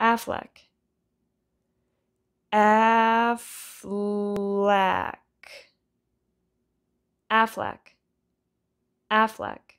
Affleck. Affleck. Affleck. Affleck.